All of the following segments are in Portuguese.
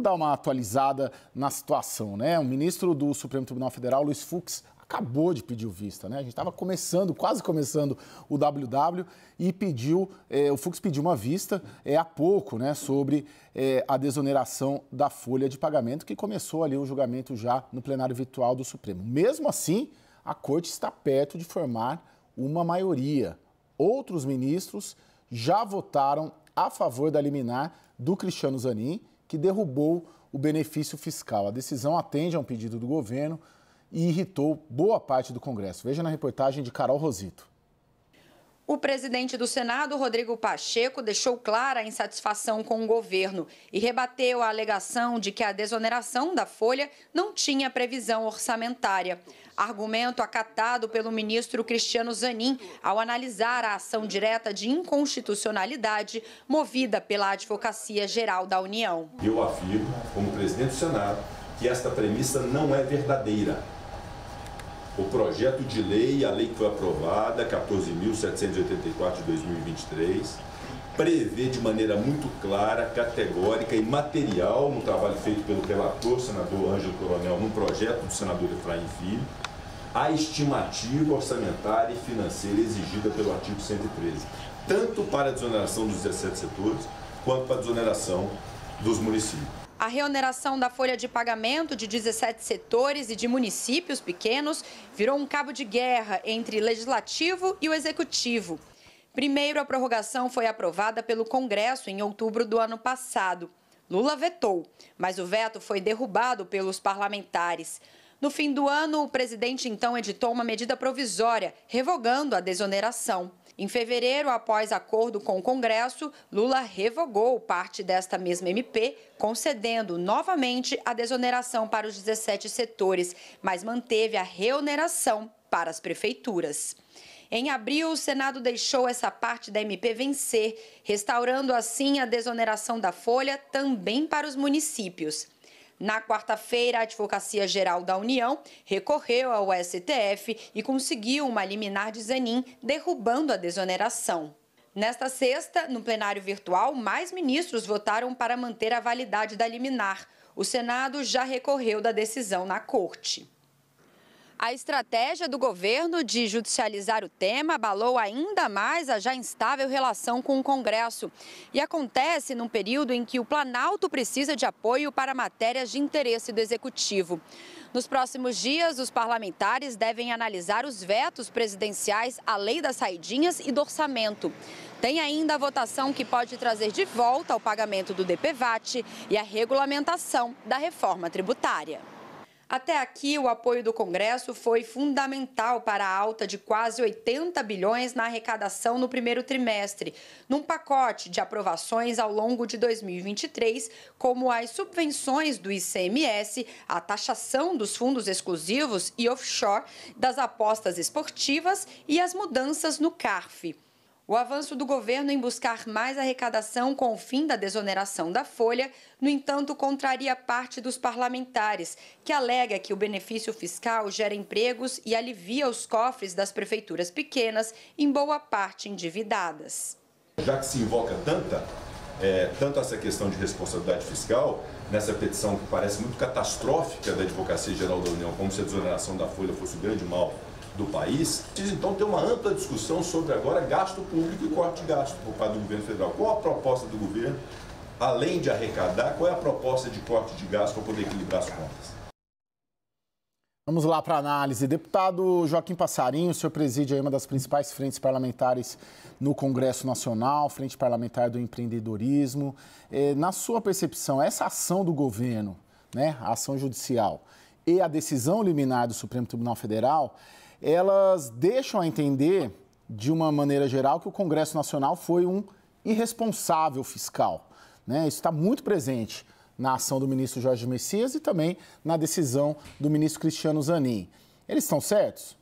Vamos dar uma atualizada na situação, né? O ministro do Supremo Tribunal Federal, Luiz Fux, acabou de pedir o vista, né? A gente estava começando, quase começando o WW e pediu, eh, o Fux pediu uma vista é, há pouco, né? Sobre eh, a desoneração da folha de pagamento que começou ali o julgamento já no plenário virtual do Supremo. Mesmo assim, a corte está perto de formar uma maioria. Outros ministros já votaram a favor da liminar do Cristiano Zanin que derrubou o benefício fiscal. A decisão atende a um pedido do governo e irritou boa parte do Congresso. Veja na reportagem de Carol Rosito. O presidente do Senado, Rodrigo Pacheco, deixou clara a insatisfação com o governo e rebateu a alegação de que a desoneração da folha não tinha previsão orçamentária. Argumento acatado pelo ministro Cristiano Zanin ao analisar a ação direta de inconstitucionalidade movida pela Advocacia Geral da União. Eu afirmo, como presidente do Senado, que esta premissa não é verdadeira o projeto de lei, a lei que foi aprovada, 14.784 de 2023, prevê de maneira muito clara, categórica e material, no trabalho feito pelo relator, senador Ângelo Coronel, num projeto do senador Efraim Filho, a estimativa orçamentária e financeira exigida pelo artigo 113, tanto para a desoneração dos 17 setores, quanto para a desoneração dos municípios a reoneração da folha de pagamento de 17 setores e de municípios pequenos virou um cabo de guerra entre legislativo e o executivo. Primeiro, a prorrogação foi aprovada pelo Congresso em outubro do ano passado. Lula vetou, mas o veto foi derrubado pelos parlamentares. No fim do ano, o presidente então editou uma medida provisória, revogando a desoneração. Em fevereiro, após acordo com o Congresso, Lula revogou parte desta mesma MP, concedendo novamente a desoneração para os 17 setores, mas manteve a reoneração para as prefeituras. Em abril, o Senado deixou essa parte da MP vencer, restaurando assim a desoneração da folha também para os municípios. Na quarta-feira, a Advocacia Geral da União recorreu ao STF e conseguiu uma liminar de Zanin derrubando a desoneração. Nesta sexta, no plenário virtual, mais ministros votaram para manter a validade da liminar. O Senado já recorreu da decisão na corte. A estratégia do governo de judicializar o tema abalou ainda mais a já instável relação com o Congresso. E acontece num período em que o Planalto precisa de apoio para matérias de interesse do Executivo. Nos próximos dias, os parlamentares devem analisar os vetos presidenciais à lei das saidinhas e do orçamento. Tem ainda a votação que pode trazer de volta o pagamento do DPVAT e a regulamentação da reforma tributária. Até aqui, o apoio do Congresso foi fundamental para a alta de quase 80 bilhões na arrecadação no primeiro trimestre, num pacote de aprovações ao longo de 2023, como as subvenções do ICMS, a taxação dos fundos exclusivos e offshore, das apostas esportivas e as mudanças no CARF. O avanço do governo em buscar mais arrecadação com o fim da desoneração da folha, no entanto, contraria parte dos parlamentares, que alega que o benefício fiscal gera empregos e alivia os cofres das prefeituras pequenas, em boa parte endividadas. Já que se invoca tanta, é, tanto essa questão de responsabilidade fiscal, nessa petição que parece muito catastrófica da Advocacia Geral da União, como se a desoneração da folha fosse o grande mal do país, precisa então ter uma ampla discussão sobre agora gasto público e corte de gasto por parte do governo federal. Qual a proposta do governo, além de arrecadar, qual é a proposta de corte de gasto para poder equilibrar as contas? Vamos lá para a análise. Deputado Joaquim Passarinho, o senhor preside uma das principais frentes parlamentares no Congresso Nacional, Frente Parlamentar do Empreendedorismo. Eh, na sua percepção, essa ação do governo, né, a ação judicial, e a decisão liminar do Supremo Tribunal Federal, elas deixam a entender, de uma maneira geral, que o Congresso Nacional foi um irresponsável fiscal. Né? Isso está muito presente na ação do ministro Jorge Messias e também na decisão do ministro Cristiano Zanin. Eles estão certos?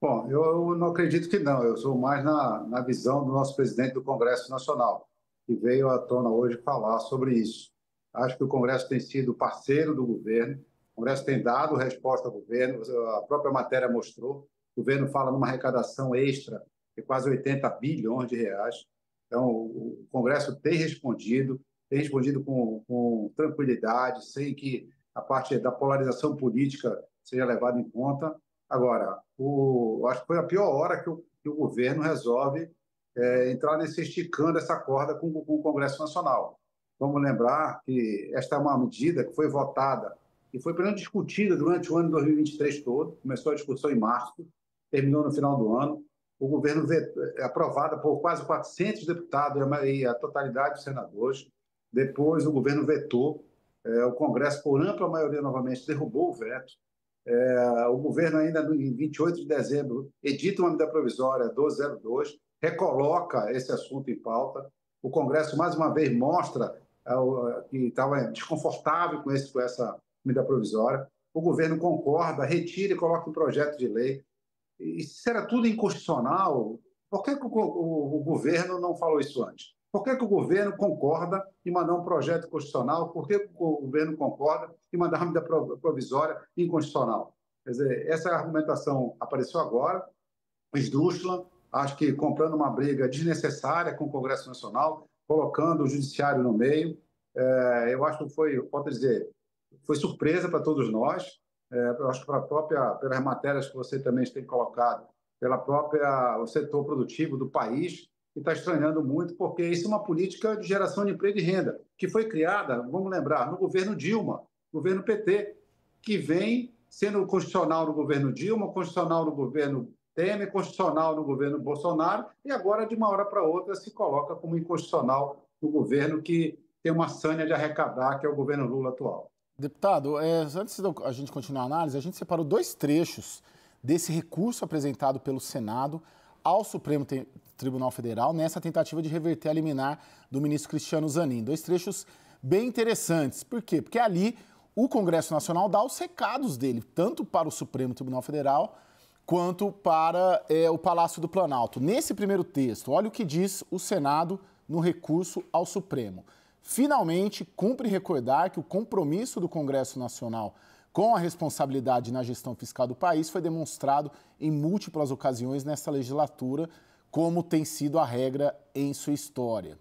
Bom, eu, não acredito que não. Eu sou mais na, na visão do nosso presidente do Congresso Nacional, que veio à tona hoje falar sobre isso. Acho que o Congresso tem sido parceiro do governo, o Congresso tem dado resposta ao governo, a própria matéria mostrou. O governo fala numa arrecadação extra de quase 80 bilhões de reais. Então, o Congresso tem respondido, tem respondido com, com tranquilidade, sem que a parte da polarização política seja levada em conta. Agora, o, acho que foi a pior hora que o, que o governo resolve é, entrar nesse esticando essa corda com, com, o Congresso Nacional. Vamos lembrar que esta é uma medida que foi votada e foi plenamente discutida durante o ano de 2023 todo. Começou a discussão em março, terminou no final do ano. O governo é aprovada por quase 400 deputados e a totalidade dos senadores. Depois, o governo vetou, é, o Congresso, por ampla maioria novamente, derrubou o veto. É, o governo, ainda no, em 28 de dezembro, edita uma medida provisória 1202, recoloca esse assunto em pauta. O Congresso, mais uma vez, mostra é, que estava desconfortável com, esse, com essa medida provisória. O governo concorda, retira e coloca um projeto de lei. E se era tudo inconstitucional, por que, que o, o, o, governo não falou isso antes? Por que, que o governo concorda em mandar um projeto constitucional? Por que, que o governo concorda em mandar uma medida provisória inconstitucional? Quer dizer, essa argumentação apareceu agora, esdrúxula, acho que comprando uma briga desnecessária com o Congresso Nacional, colocando o Judiciário no meio. É, eu acho que foi, pode dizer, foi surpresa para todos nós. É, eu acho que para a própria, pelas matérias que você também tem colocado, pela própria o setor produtivo do país, que está estranhando muito, porque isso é uma política de geração de emprego e renda, que foi criada, vamos lembrar, no governo Dilma, governo PT, que vem sendo constitucional no governo Dilma, constitucional no governo Temer, constitucional no governo Bolsonaro, e agora, de uma hora para outra, se coloca como inconstitucional no governo que tem uma sanha de arrecadar, que é o governo Lula atual. Deputado, é, antes da a gente continuar a análise, a gente separou dois trechos desse recurso apresentado pelo Senado ao Supremo Tribunal Federal nessa tentativa de reverter a liminar do ministro Cristiano Zanin. Dois trechos bem interessantes. Por quê? Porque ali o Congresso Nacional dá os recados dele, tanto para o Supremo Tribunal Federal quanto para é, o Palácio do Planalto. Nesse primeiro texto, olha o que diz o Senado no recurso ao Supremo. Finalmente, cumpre recordar que o compromisso do Congresso Nacional com a responsabilidade na gestão fiscal do país foi demonstrado em múltiplas ocasiões nesta legislatura, como tem sido a regra em sua história.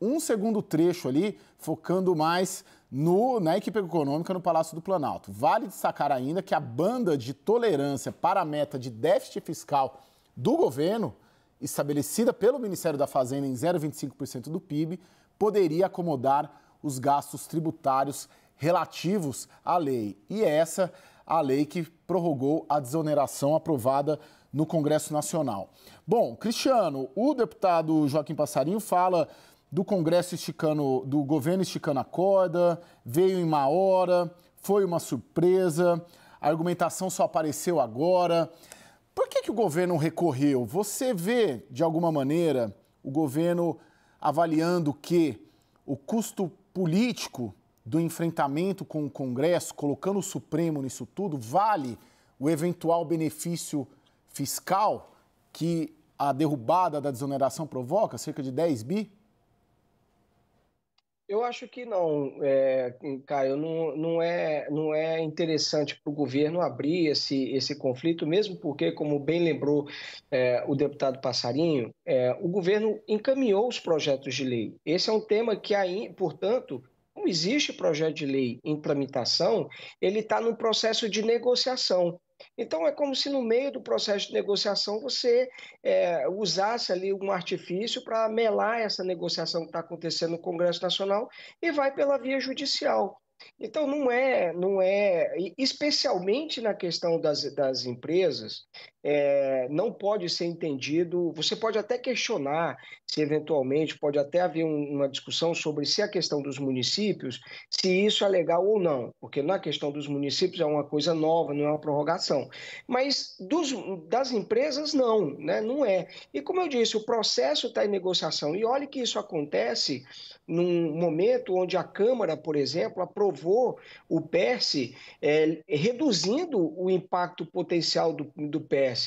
Um segundo trecho ali, focando mais no, na equipe econômica no Palácio do Planalto. Vale destacar ainda que a banda de tolerância para a meta de déficit fiscal do governo, estabelecida pelo Ministério da Fazenda em 0,25% do PIB, poderia acomodar os gastos tributários relativos à lei. E é essa a lei que prorrogou a desoneração aprovada no Congresso Nacional. Bom, Cristiano, o deputado Joaquim Passarinho fala do Congresso esticando, do governo esticando a corda, veio em má hora, foi uma surpresa, a argumentação só apareceu agora. Por que, que o governo recorreu? Você vê, de alguma maneira, o governo avaliando que o custo político do enfrentamento com o Congresso, colocando o Supremo nisso tudo, vale o eventual benefício fiscal que a derrubada da desoneração provoca, cerca de 10 bi? Eu acho que não, é, Caio, não, não, é, não é interessante para o governo abrir esse, esse conflito, mesmo porque, como bem lembrou é, o deputado Passarinho, é, o governo encaminhou os projetos de lei. Esse é um tema que, aí, portanto, não existe projeto de lei em tramitação, ele está no processo de negociação. Então, é como se no meio do processo de negociação você é, usasse ali um artifício para melar essa negociação que está acontecendo no Congresso Nacional e vai pela via judicial. Então não é, não é, especialmente na questão das, das empresas, é, não pode ser entendido. Você pode até questionar se eventualmente pode até haver um, uma discussão sobre se é a questão dos municípios, se isso é legal ou não, porque na é questão dos municípios é uma coisa nova, não é uma prorrogação. Mas dos, das empresas não, né? Não é. E como eu disse, o processo está em negociação. E olhe que isso acontece num momento onde a Câmara, por exemplo, aprovou o PERSE, é, reduzindo o impacto potencial do, do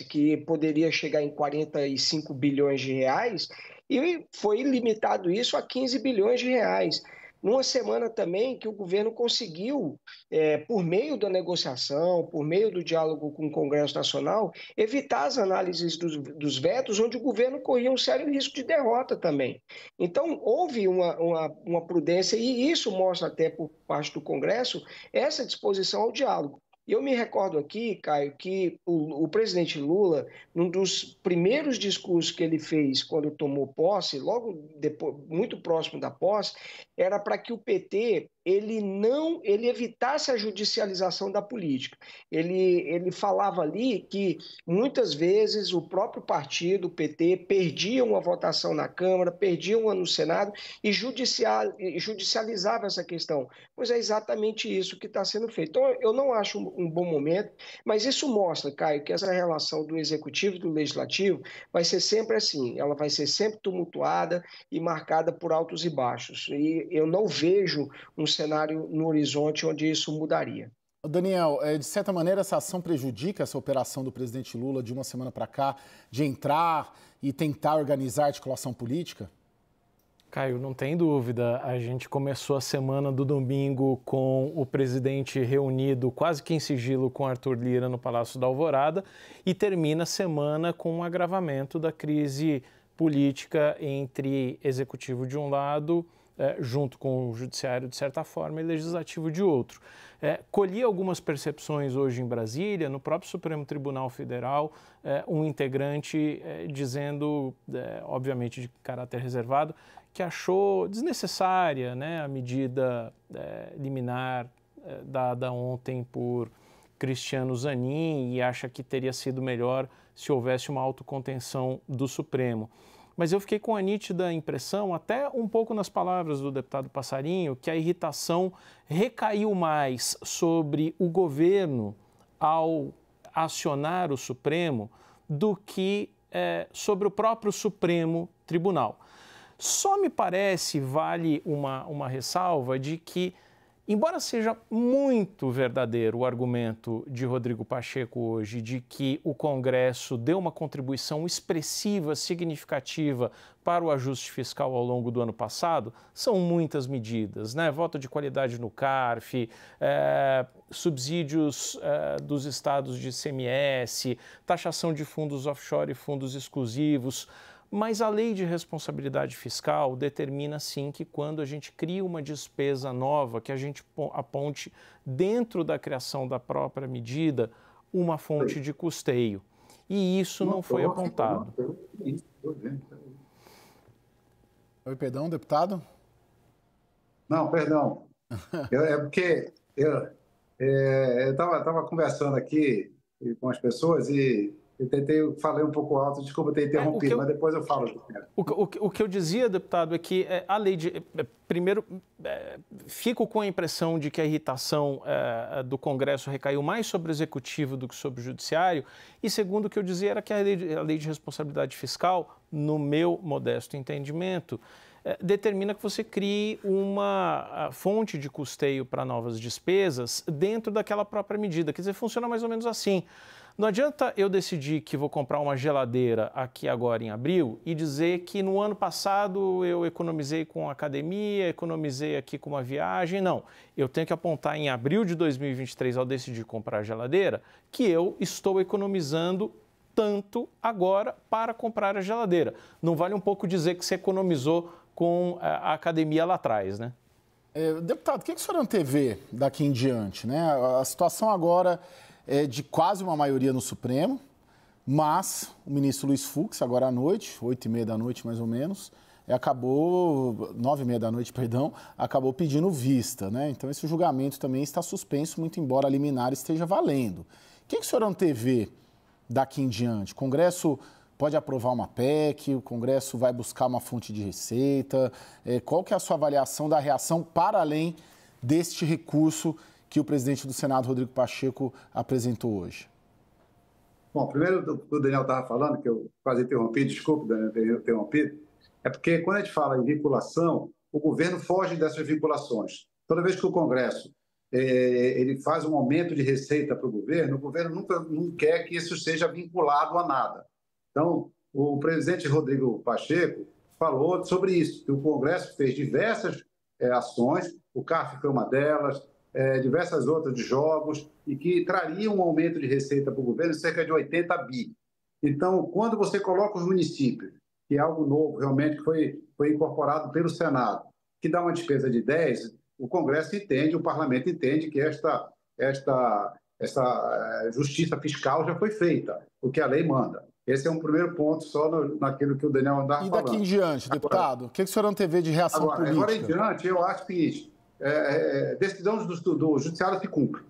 que poderia chegar em 45 bilhões de reais, e foi limitado isso a 15 bilhões de reais. Numa semana também que o governo conseguiu, é, por meio da negociação, por meio do diálogo com o Congresso Nacional, evitar as análises dos, dos vetos, onde o governo corria um sério risco de derrota também. Então, houve uma, uma, uma prudência, e isso mostra até por parte do Congresso essa disposição ao diálogo. E eu me recordo aqui, Caio, que o, o, presidente Lula, num dos primeiros discursos que ele fez quando tomou posse, logo depois, muito próximo da posse, era para que o PT ele não ele evitasse a judicialização da política. Ele, ele falava ali que muitas vezes o próprio partido, o PT, perdia uma votação na Câmara, perdia uma no Senado e judicial, judicializava essa questão. Pois é exatamente isso que está sendo feito. Então, eu não acho um bom momento, mas isso mostra, Caio, que essa relação do executivo e do legislativo vai ser sempre assim, ela vai ser sempre tumultuada e marcada por altos e baixos. E eu não vejo um cenário no horizonte onde isso mudaria. Daniel, é, de certa maneira, essa ação prejudica essa operação do presidente Lula de uma semana para cá de entrar e tentar organizar a articulação política? Caio, não tem dúvida. A gente começou a semana do domingo com o presidente reunido quase que em sigilo com Arthur Lira no Palácio da Alvorada e termina a semana com um agravamento da crise política entre executivo de um lado é, junto com o judiciário de certa forma e legislativo de outro. É, colhi algumas percepções hoje em Brasília, no próprio Supremo Tribunal Federal, é, um integrante é, dizendo, é, obviamente de caráter reservado, que achou desnecessária né, a medida é, liminar dada ontem por Cristiano Zanin e acha que teria sido melhor se houvesse uma autocontenção do Supremo mas eu fiquei com a nítida impressão, até um pouco nas palavras do deputado Passarinho, que a irritação recaiu mais sobre o governo ao acionar o Supremo do que é, sobre o próprio Supremo Tribunal. Só me parece, vale uma, uma ressalva, de que Embora seja muito verdadeiro o argumento de Rodrigo Pacheco hoje de que o Congresso deu uma contribuição expressiva, significativa para o ajuste fiscal ao longo do ano passado, são muitas medidas, né? Voto de qualidade no CARF, é, subsídios é, dos estados de CMS, taxação de fundos offshore e fundos exclusivos. Mas a lei de responsabilidade fiscal determina sim que quando a gente cria uma despesa nova, que a gente aponte dentro da criação da própria medida uma fonte de custeio. E isso não foi apontado. Tá Oi, perdão, deputado? Não, perdão. Eu, é porque eu estava é, conversando aqui com as pessoas e eu tentei, falei um pouco alto, desculpa ter é, interrompido, é, eu, mas depois eu falo. É. O, o, o, que eu dizia, deputado, é que é, a lei de. Primeiro, é, fico com a impressão de que a irritação é, do Congresso recaiu mais sobre o Executivo do que sobre o Judiciário. E segundo, o que eu dizia era que a lei de, a lei de responsabilidade fiscal, no meu modesto entendimento, determina que você crie uma fonte de custeio para novas despesas dentro daquela própria medida. Quer dizer, funciona mais ou menos assim. Não adianta eu decidir que vou comprar uma geladeira aqui agora em abril e dizer que no ano passado eu economizei com academia, economizei aqui com uma viagem. Não. Eu tenho que apontar em abril de 2023, ao decidir comprar a geladeira, que eu estou economizando tanto agora para comprar a geladeira. Não vale um pouco dizer que você economizou com eh, a academia lá atrás, né? É, deputado, o que, que o senhor antevê daqui em diante? Né? A situação agora é, de quase uma maioria no Supremo, mas o ministro Luiz Fux, agora à noite, oito e meia da noite mais ou menos, é, acabou, nove e meia da noite, perdão, acabou pedindo vista, né? Então esse julgamento também está suspenso, muito embora a liminar esteja valendo. O que, o senhor antevê daqui em diante? O Congresso pode aprovar uma PEC, o Congresso vai buscar uma fonte de receita. É, qual que é a sua avaliação da reação para além deste recurso que o presidente do Senado, Rodrigo Pacheco, apresentou hoje? Bom, primeiro o Daniel estava falando, que eu quase interrompi, desculpe, Daniel, ter interrompido, é porque quando a gente fala em vinculação, o governo foge dessas vinculações. Toda vez que o Congresso é, ele faz um aumento de receita para o governo, o governo nunca não quer que isso seja vinculado a nada. Então, o presidente Rodrigo Pacheco falou sobre isso, que o Congresso fez diversas é, ações, o CAF foi uma delas, é, diversas outras de jogos, e que traria um aumento de receita para o governo de cerca de 80 bi. Então, quando você coloca os municípios, que é algo novo, realmente, que foi, foi incorporado pelo Senado, que dá uma despesa de 10, o Congresso entende, o Parlamento entende que esta, esta, esta eh, justiça fiscal já foi feita, o que a lei manda. Esse é um primeiro ponto só no, naquilo que o Daniel andava falando. E daqui falando. em diante, deputado, o que, o senhor antevê de reação agora, política? Agora em diante, eu acho que é, é, decisão do, do judiciário se cumpre.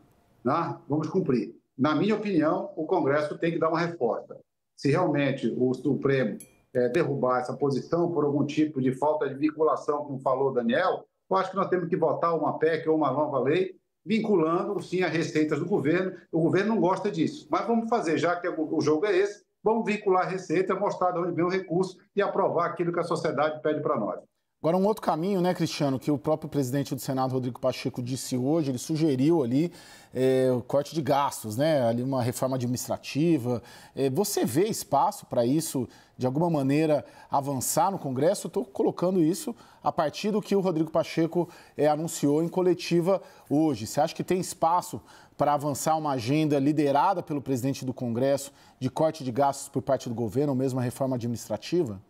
Né? Vamos cumprir. Na minha opinião, o Congresso tem que dar uma resposta. Se realmente o Supremo é, derrubar essa posição por algum tipo de falta de vinculação, como falou Daniel, eu acho que nós temos que votar uma PEC ou uma nova lei vinculando, sim, as receitas do governo. O governo não gosta disso, mas vamos fazer, já que o jogo é esse, vamos vincular a receita, mostrar de onde vem o recurso e aprovar aquilo que a sociedade pede para nós. Agora, um outro caminho, né, Cristiano, que o próprio presidente do Senado, Rodrigo Pacheco, disse hoje, ele sugeriu ali é, o corte de gastos, né, ali uma reforma administrativa. É, você vê espaço para isso, de alguma maneira, avançar no Congresso? Estou colocando isso a partir do que o Rodrigo Pacheco é, anunciou em coletiva hoje. Você acha que tem espaço para avançar uma agenda liderada pelo presidente do Congresso de corte de gastos por parte do governo ou mesmo a reforma administrativa?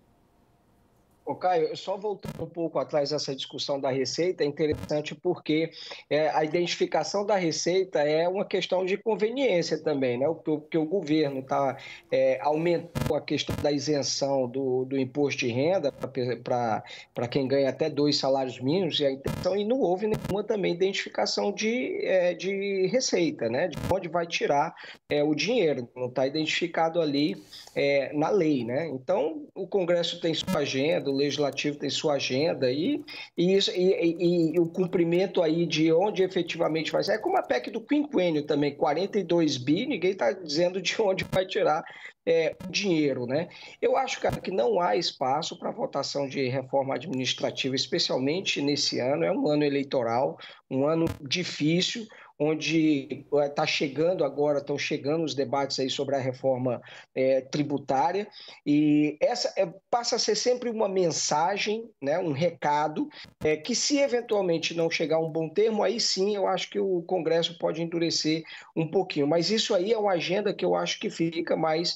Ô, Caio, só voltando um pouco atrás dessa discussão da receita, é interessante porque é, a identificação da receita é uma questão de conveniência também, né? Porque o governo tá, é, aumentou a questão da isenção do, do imposto de renda para quem ganha até dois salários mínimos, e, a intenção, e não houve nenhuma também identificação de, é, de receita, né? De onde vai tirar é, o dinheiro, não está identificado ali é, na lei, né? Então, o Congresso tem sua agenda, legislativo tem sua agenda e, e, isso, e, e, o cumprimento aí de onde efetivamente vai ser. É como a PEC do quinquênio também, 42 bi, ninguém está dizendo de onde vai tirar é, dinheiro, né? Eu acho, cara, que não há espaço para votação de reforma administrativa, especialmente nesse ano. É um ano eleitoral, um ano difícil, onde está eh, chegando agora, estão chegando os debates aí sobre a reforma é, tributária, e essa é, passa a ser sempre uma mensagem, né, um recado, é, que se eventualmente não chegar a um bom termo, aí sim eu acho que o Congresso pode endurecer um pouquinho. Mas isso aí é uma agenda que eu acho que fica mais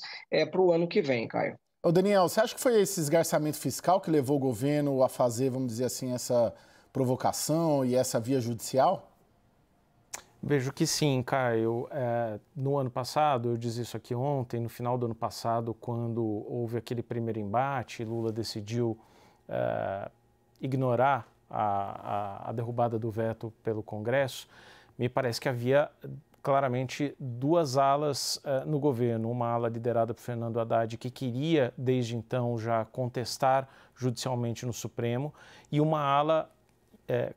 para o ano que vem, Caio. Ô Daniel, você acha que foi esse esgarçamento fiscal que levou o governo a fazer, vamos dizer assim, essa provocação e essa via judicial? Vejo que sim, Caio. É, no ano passado, eu diz isso aqui ontem, no final do ano passado, quando houve aquele primeiro embate, Lula decidiu é, ignorar a, a, a derrubada do veto pelo Congresso, me parece que havia claramente duas alas é, no governo. Uma ala liderada por Fernando Haddad, que queria, desde então, já contestar judicialmente no Supremo, e uma ala eh,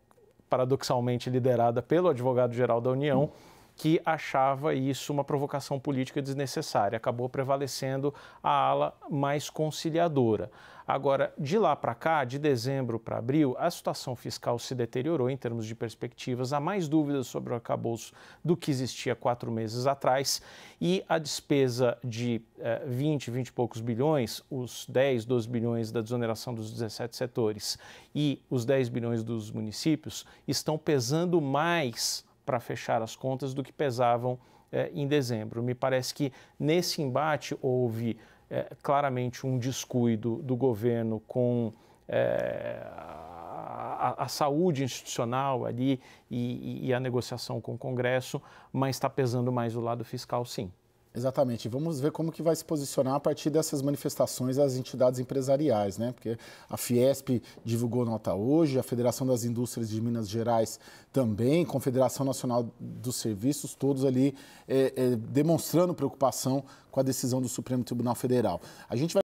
paradoxalmente liderada pelo advogado-geral da União, que achava isso uma provocação política desnecessária. Acabou prevalecendo a ala mais conciliadora. Agora, de lá para cá, de dezembro para abril, a situação fiscal se deteriorou em termos de perspectivas. Há mais dúvidas sobre o arcabouço do que existia quatro meses atrás. E a despesa de eh, 20, 20 e poucos bilhões, os 10, 12 bilhões da desoneração dos 17 setores e os 10 bilhões dos municípios, estão pesando mais para fechar as contas do que pesavam eh, em dezembro. Me parece que nesse embate houve é, claramente um descuido do governo com é, a, a, saúde institucional ali e, e a negociação com o Congresso, mas está pesando mais o lado fiscal, sim. Exatamente. Vamos ver como que vai se posicionar a partir dessas manifestações as entidades empresariais, né? Porque a Fiesp divulgou nota hoje, a Federação das Indústrias de Minas Gerais também, Confederação Nacional dos Serviços, todos ali é, é, demonstrando preocupação com a decisão do Supremo Tribunal Federal. A gente vai